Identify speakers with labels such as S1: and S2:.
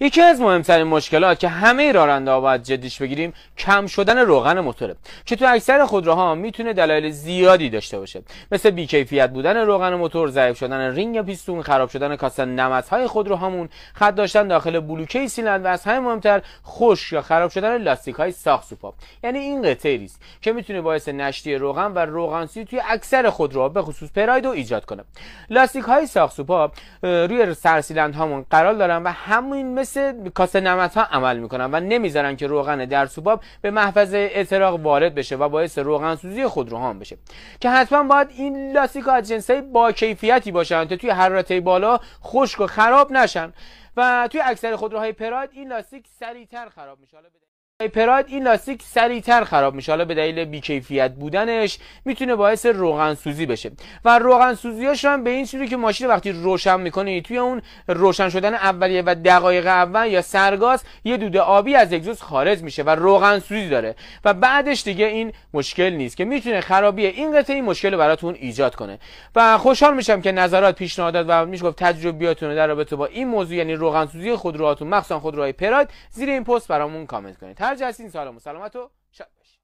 S1: یکی از مهمترین مشکلات که همه راننده ها باید جدیش بگیریم کم شدن روغن موتوره که تو اکثر خودروها میتونه دلایل زیادی داشته باشه مثل بیکیفیت بودن روغن موتور ضعیف شدن رینگ پیستون خراب شدن کاسه نمدهای خودروهامون خط داشتن داخل بلوکه سیلند و از همه مهمتر خوش یا خراب شدن لاستیک های ساخت سوپا یعنی این قطعه که میتونه باعث نشتی روغن و روغنسی توی اکثر خودروها به خصوص پرایدو ایجاد کنه لاستیک های ساخت سوپا روی سرسیلند هامون قرار دارن و همین مثل کاسه نمت ها عمل میکنن و نمیذارن که روغن در سوباب به محفظ اطراق وارد بشه و باعث روغن سوزی خودرو هم بشه که حتما باید این لاستیک ها از با کیفیتی باشن تا توی حرارت بالا خشک و خراب نشن و توی اکثر خودروهای پراید این لاستیک سریعتر خراب میشه پراید این لاستیک سریعتر خراب میشه حالا به دلیل بیکیفیت بودنش میتونه باعث روغن سوزی بشه و روغن سوزیاش هم به این صورتی که ماشین وقتی روشن میکنه توی اون روشن شدن اولیه و دقایق اول یا سرگاز یه دوده آبی از اگزوز خارج میشه و روغن سوزی داره و بعدش دیگه این مشکل نیست که میتونه خرابی این قطعه این مشکل رو براتون ایجاد کنه و خوشحال میشم که نظرات پیشنهادات و میشه گفت رو در رابطه با این موضوع یعنی روغن سوزی خودروهاتون مخصوصا خودروهای پراید زیر این پست برامون کامنت کنید هر جلسه این سلام و سلامت و شب باشید